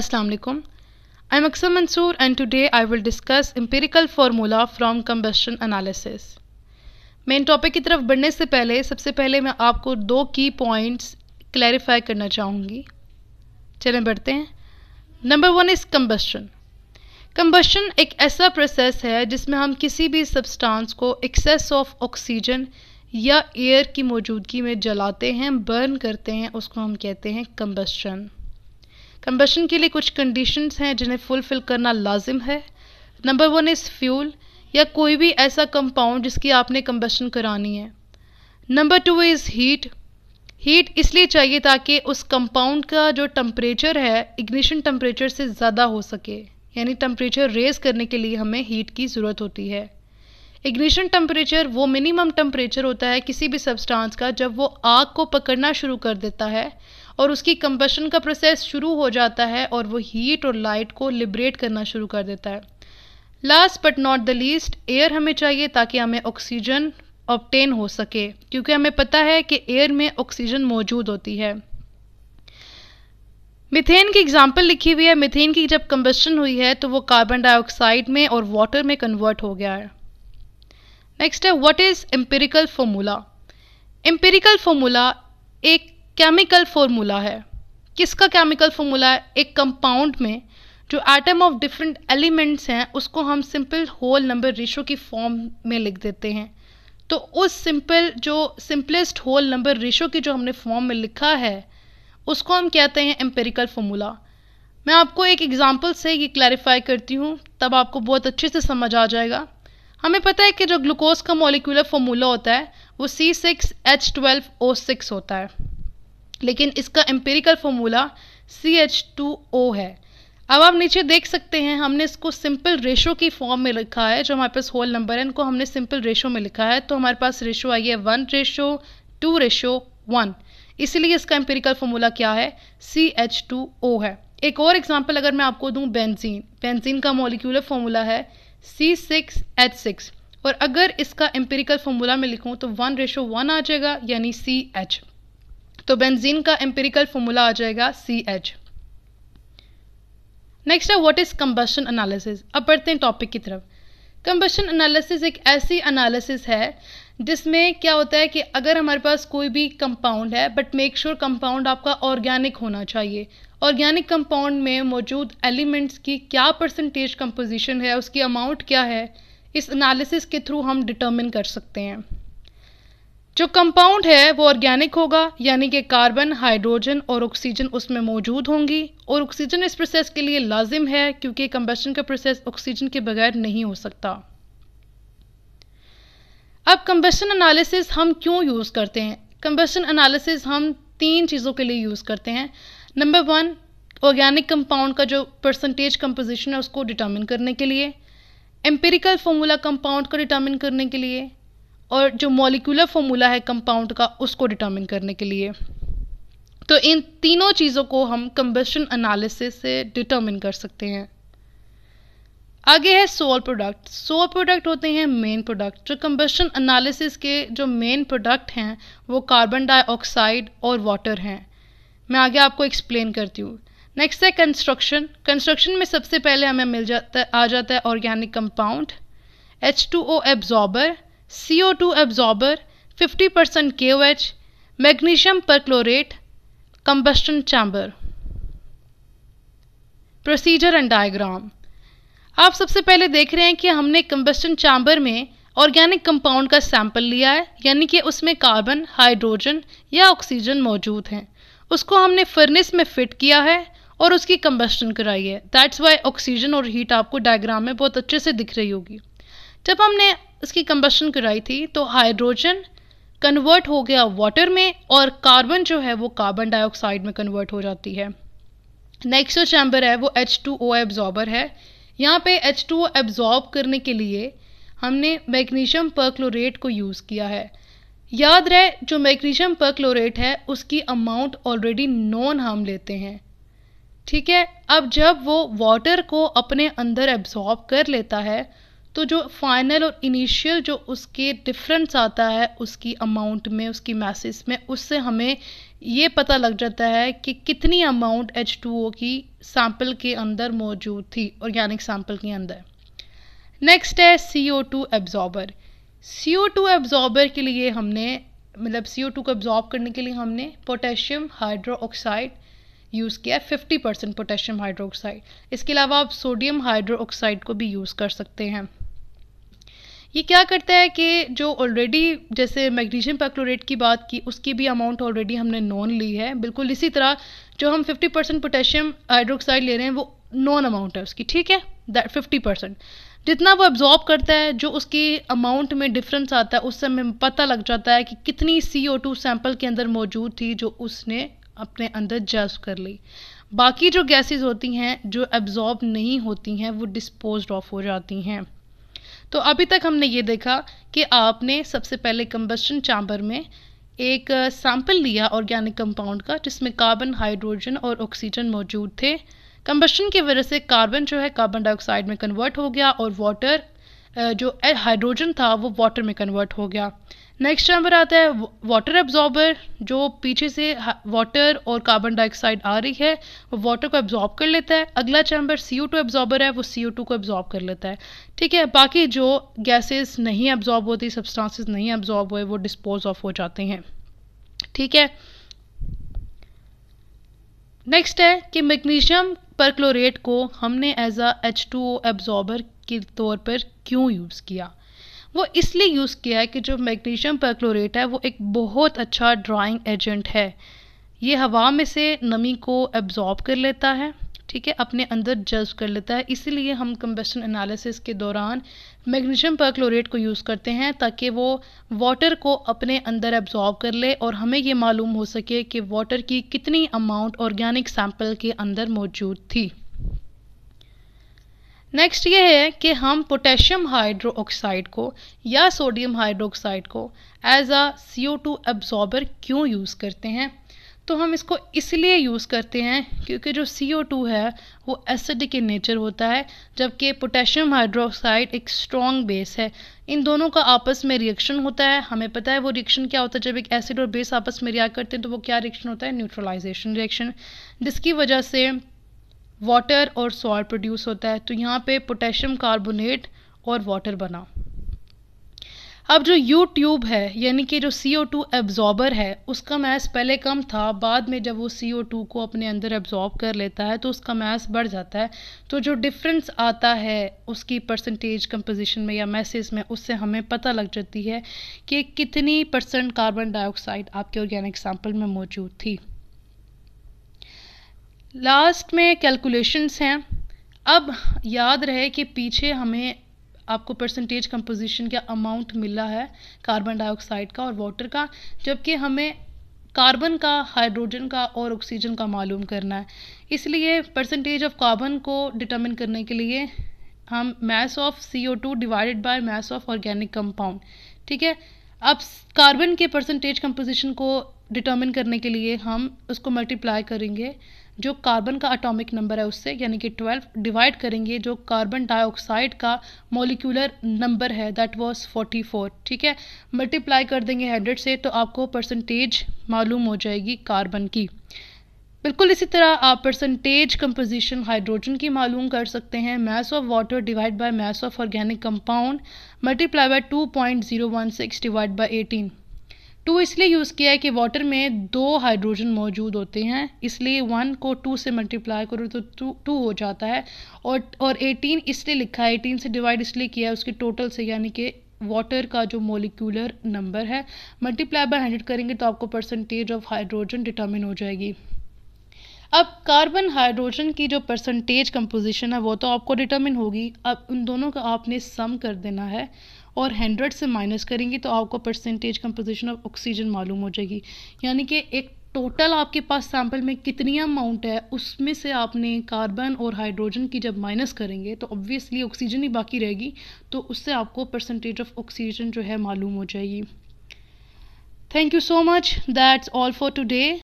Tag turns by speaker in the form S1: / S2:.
S1: Assalamu alaikum. I am Aksam Mansoor and today I will discuss empirical formula from combustion analysis. Main topic की तरफ बढ़ने से पहले सबसे पहले मैं आपको दो की पॉइंट्स क्लैरिफाई करना चाहूँगी चलें बढ़ते हैं number one is combustion combustion एक ऐसा प्रोसेस है जिसमें हम किसी भी सब्सटेंस को एक्सेस ऑफ ऑक्सीजन या एयर की मौजूदगी में जलाते हैं बर्न करते हैं उसको हम कहते हैं कम्बस्शन कंबशन के लिए कुछ कंडीशंस हैं जिन्हें फुलफिल करना लाजिम है नंबर वन इज़ फ्यूल या कोई भी ऐसा कंपाउंड जिसकी आपने कंबशन करानी है number two is heat heat इसलिए चाहिए ताकि उस कंपाउंड का जो टम्परेचर है इग्निशन टम्परेचर से ज़्यादा हो सके यानी टम्परेचर रेज़ करने के लिए हमें हीट की ज़रूरत होती है इग्निशन टम्परेचर वो मिनिमम टम्परेचर होता है किसी भी सब्सटेंस का जब वो आग को पकड़ना शुरू कर देता है और उसकी कंबशन का प्रोसेस शुरू हो जाता है और वो हीट और लाइट को लिबरेट करना शुरू कर देता है last but not the least air हमें चाहिए ताकि हमें ऑक्सीजन ऑप्टेन हो सके क्योंकि हमें पता है कि एयर में ऑक्सीजन मौजूद होती है मिथेन की एग्जाम्पल लिखी हुई है मिथेन की जब कंबस्टन हुई है तो वो कार्बन डाइऑक्साइड में और वाटर में कन्वर्ट हो गया है नेक्स्ट है what is empirical formula empirical formula एक केमिकल फॉर्मूला है किसका केमिकल फॉर्मूला है एक कंपाउंड में जो एटम ऑफ डिफरेंट एलिमेंट्स हैं उसको हम सिंपल होल नंबर रेशो की फॉर्म में लिख देते हैं तो उस सिंपल जो सिंपलेस्ट होल नंबर रेशो की जो हमने फॉर्म में लिखा है उसको हम कहते हैं एम्पेरिकल फॉर्मूला मैं आपको एक एग्जांपल से ये क्लैरिफाई करती हूँ तब आपको बहुत अच्छे से समझ आ जाएगा हमें पता है कि जो ग्लूकोज का मोलिकुलर फॉर्मूला होता है वो C six H twelve O six होता है लेकिन इसका empirical formula C H two O है अब आप नीचे देख सकते हैं हमने इसको सिंपल रेशो की फॉर्म में लिखा है जो हमारे पास होल नंबर है इनको हमने सिंपल रेशो में लिखा है तो हमारे पास रेशो आई है one ratio two ratio one इसीलिए इसका एम्पेरिकल फॉर्मूला क्या है सी एच टू ओ है एक और एग्जाम्पल अगर मैं आपको दूँ बेंजीन बेंजीन का मोलिकुलर फॉर्मूला है सी सिक्स एच सिक्स और अगर इसका एम्पेरिकल फॉर्मूला में लिखूँ तो वन रेशो वन आ जाएगा यानी सी एच तो बेंजीन का एम्पेरिकल फॉर्मूला आ जाएगा सी एच नेक्स्ट है व्हाट इज़ कंबशन एनालिसिस अब बढ़ते हैं टॉपिक की तरफ कंबशन एनालिसिस एक ऐसी एनालिसिस है जिसमें क्या होता है कि अगर हमारे पास कोई भी कंपाउंड है बट मेक श्योर कंपाउंड आपका ऑर्गेनिक होना चाहिए ऑर्गेनिक कंपाउंड में मौजूद एलिमेंट्स की क्या परसेंटेज कंपोजिशन है उसकी अमाउंट क्या है इस एनालिसिस के थ्रू हम डिटर्मिन कर सकते हैं जो कंपाउंड है वो ऑर्गेनिक होगा यानी कि कार्बन हाइड्रोजन और ऑक्सीजन उसमें मौजूद होंगी और ऑक्सीजन इस प्रोसेस के लिए लाजिम है क्योंकि कंबेशन का प्रोसेस ऑक्सीजन के बगैर नहीं हो सकता अब कंबेशन एनालिसिस हम क्यों यूज़ करते हैं कंबेशन एनालिसिस हम तीन चीज़ों के लिए यूज़ करते हैं नंबर वन ऑर्गेनिक कंपाउंड का जो परसेंटेज कंपोजिशन है उसको डिटर्मिन करने के लिए एम्पेरिकल फॉर्मूला कंपाउंड को डिटर्मिन करने के लिए और जो मॉलिकुलर फॉर्मूला है कंपाउंड का उसको डिटर्मिन करने के लिए तो इन तीनों चीज़ों को हम कंबेशन एनालिसिस से डिटर्मिन कर सकते हैं आगे है सोल प्रोडक्ट सोल प्रोडक्ट होते हैं मेन प्रोडक्ट जो कंबेशन एनालिसिस के जो मेन प्रोडक्ट हैं वो कार्बन डाइऑक्साइड और वाटर हैं मैं आगे आपको एक्सप्लेन करती हूँ नेक्स्ट है कंस्ट्रक्शन कंस्ट्रक्शन में सबसे पहले हमें मिल जाता आ जाता है organic compound H two O absorber C O two absorber 50 percent K O H magnesium chlorate combustion chamber procedure and diagram आप सबसे पहले देख रहे हैं कि हमने कंबस्टन चैम्बर में ऑर्गेनिक कंपाउंड का सैंपल लिया है यानी कि उसमें कार्बन हाइड्रोजन या ऑक्सीजन मौजूद हैं उसको हमने फर्नेस में फिट किया है और उसकी कंबस्टन कराई है दैट्स वाई ऑक्सीजन और हीट आपको डायग्राम में बहुत अच्छे से दिख रही होगी जब हमने इसकी कंबशन कराई थी तो हाइड्रोजन कन्वर्ट हो गया वाटर में और कार्बन जो है वो कार्बन डाइऑक्साइड में कन्वर्ट हो जाती है नेक्स्ट जो चैम्बर है वो एच टू ओ एब्जॉर्बर है यहाँ पे एच टू ओ एब्जॉर्ब करने के लिए हमने मैग्नीशियम परक्लोरेट को यूज़ किया है याद रहे जो मैग्नीशियम परक्लोरेट है उसकी अमाउंट ऑलरेडी नॉन हम लेते हैं ठीक है अब जब वो वाटर को अपने अंदर एब्जॉर्ब कर लेता है तो जो फाइनल और इनिशियल जो उसके डिफरेंस आता है उसकी अमाउंट में उसकी मैसेज में उससे हमें ये पता लग जाता है कि कितनी अमाउंट एच टू ओ की सैम्पल के अंदर मौजूद थी ऑर्गेनिक सैंपल के अंदर नेक्स्ट है C O two absorber C O two absorber के लिए हमने मतलब सी ओ टू को एब्जॉर्ब करने के लिए हमने पोटेशियम हाइड्रो ऑक्साइड यूज़ किया है fifty percent potassium hydroxide इसके अलावा आप सोडियम हाइड्रो ऑक्साइड को भी यूज़ कर सकते हैं ये क्या करता है कि जो ऑलरेडी जैसे मैग्नीशियम पैक्लोरेट की बात की उसकी भी अमाउंट ऑलरेडी हमने नॉन ली है बिल्कुल इसी तरह जो हम 50 परसेंट पोटेशियम हाइड्रोक्साइड ले रहे हैं वो नॉन अमाउंट है उसकी ठीक है दैट फिफ्टी परसेंट जितना वो एब्जॉर्ब करता है जो उसकी अमाउंट में डिफरेंस आता है उससे हमें पता लग जाता है कि कितनी सी ओ टू सैम्पल के अंदर मौजूद थी जो उसने अपने अंदर जज्ब कर ली बाकी जो गैसेस होती हैं जो एब्जॉर्ब नहीं होती हैं वो डिस्पोज ऑफ हो जाती हैं तो अभी तक हमने ये देखा कि आपने सबसे पहले कम्बस्टन चैम्बर में एक सैंपल लिया ऑर्गेनिक कंपाउंड का जिसमें कार्बन हाइड्रोजन और ऑक्सीजन मौजूद थे कम्बस्टन की वजह से कार्बन जो है कार्बन डाइऑक्साइड में कन्वर्ट हो गया और वाटर जो हाइड्रोजन था वो वाटर में कन्वर्ट हो गया नेक्स्ट नंबर आता है वाटर एब्जॉर्बर जो पीछे से वाटर और कार्बन डाइऑक्साइड आ रही है वो वाटर को एब्जॉर्ब कर लेता है अगला chamber C O two absorber है वो सी ओ टू को एब्जॉर्ब कर लेता है ठीक है बाकी जो गैसेस नहीं एब्जॉर्ब होती सब्सटेंसेस नहीं एब्जॉर्ब हुए वो डिस्पोज ऑफ हो जाते हैं ठीक है नेक्स्ट है कि मैग्नीशियम परक्लोरेट को हमने as a H two O absorber के तौर पर क्यों यूज़ किया वो इसलिए यूज़ किया है कि जो मैग्नीशियम परक्लोरेट है वो एक बहुत अच्छा ड्राइंग एजेंट है ये हवा में से नमी को एब्जॉर्ब कर लेता है ठीक है अपने अंदर जज कर लेता है इसीलिए हम कंबस्टन एनालिसिस के दौरान मैग्नीशियम परक्लोरेट को यूज़ करते हैं ताकि वो वाटर को अपने अंदर एब्जॉर्ब कर ले और हमें ये मालूम हो सके कि वाटर की कितनी अमाउंट ऑर्गेनिक सैंपल के अंदर मौजूद थी नेक्स्ट ये है कि हम पोटेशियम हाइड्रो ऑक्साइड को या सोडियम हाइड्रोक्साइड को as a C O two absorber क्यों यूज़ करते हैं तो हम इसको इसलिए यूज़ करते हैं क्योंकि जो सी ओ टू है वो एसिडिक इन नेचर होता है जबकि पोटेशियम हाइड्रोक्साइड एक स्ट्रॉन्ग बेस है इन दोनों का आपस में रिएक्शन होता है हमें पता है वो रिएक्शन क्या होता है जब एक एसिड और बेस आपस में रिएक्ट करते हैं तो वो क्या रिएक्शन होता है न्यूट्रलाइजेशन रिएक्शन जिसकी वजह से वाटर और सॉल्ट प्रोड्यूस होता है तो यहाँ पे पोटेशियम कार्बोनेट और वाटर बना अब जो यू ट्यूब है यानी कि जो सी ओ टू एब्जॉर्बर है उसका मैस पहले कम था बाद में जब वो सी ओ टू को अपने अंदर एब्जॉर्ब कर लेता है तो उसका मैस बढ़ जाता है तो जो डिफरेंस आता है उसकी परसेंटेज कंपोजिशन में या मैसेज में उससे हमें पता लग जाती है कि कितनी परसेंट कार्बन डाइऑक्साइड आपके ऑर्गेनिक सैम्पल में मौजूद थी लास्ट में कैलकुलेशंस हैं अब याद रहे कि पीछे हमें आपको परसेंटेज कंपोजिशन का अमाउंट मिला है कार्बन डाइऑक्साइड का और वाटर का जबकि हमें कार्बन का हाइड्रोजन का और ऑक्सीजन का मालूम करना है इसलिए परसेंटेज ऑफ कार्बन को डिटर्मिन करने के लिए हम mass of C O two divided by mass of organic compound ठीक है अब कार्बन के परसेंटेज कंपोजिशन को डिटर्मिन करने के लिए हम उसको मल्टीप्लाई करेंगे जो कार्बन का अटोमिक नंबर है उससे यानी कि ट्वेल्व डिवाइड करेंगे जो कार्बन डाइऑक्साइड का मोलिकुलर नंबर है दैट फोर्टी 44 ठीक है मल्टीप्लाई कर देंगे हंड्रेड से तो आपको परसेंटेज मालूम हो जाएगी कार्बन की बिल्कुल इसी तरह आप परसेंटेज कंपोजिशन हाइड्रोजन की मालूम कर सकते हैं mass of water divide by mass of organic compound multiply by 2.016 divide by 18 two इसलिए यूज़ किया है कि वाटर में दो हाइड्रोजन मौजूद होते हैं इसलिए वन को टू से मल्टीप्लाई करो तो टू टू हो जाता है और और एटीन इसलिए लिखा है एटीन से डिवाइड इसलिए किया है उसके टोटल से यानी कि वाटर का जो मोलिकुलर नंबर है मल्टीप्लाई बाय हंड्रेड करेंगे तो आपको परसेंटेज ऑफ हाइड्रोजन डिटर्मिन हो जाएगी अब कार्बन हाइड्रोजन की जो परसेंटेज कंपोजिशन है वो तो आपको डिटर्मिन होगी अब उन दोनों का आपने सम कर देना है और हंड्रेड से माइनस करेंगी तो आपको परसेंटेज कंपोजिशन ऑफ ऑक्सीजन मालूम हो जाएगी यानी कि एक टोटल आपके पास सैम्पल में कितनी अमाउंट है उसमें से आपने कार्बन और हाइड्रोजन की जब माइनस करेंगे तो ऑब्वियसली ऑक्सीजन ही बाकी रहेगी तो उससे आपको परसेंटेज ऑफ ऑक्सीजन जो है मालूम हो जाएगी thank you so much that's all for today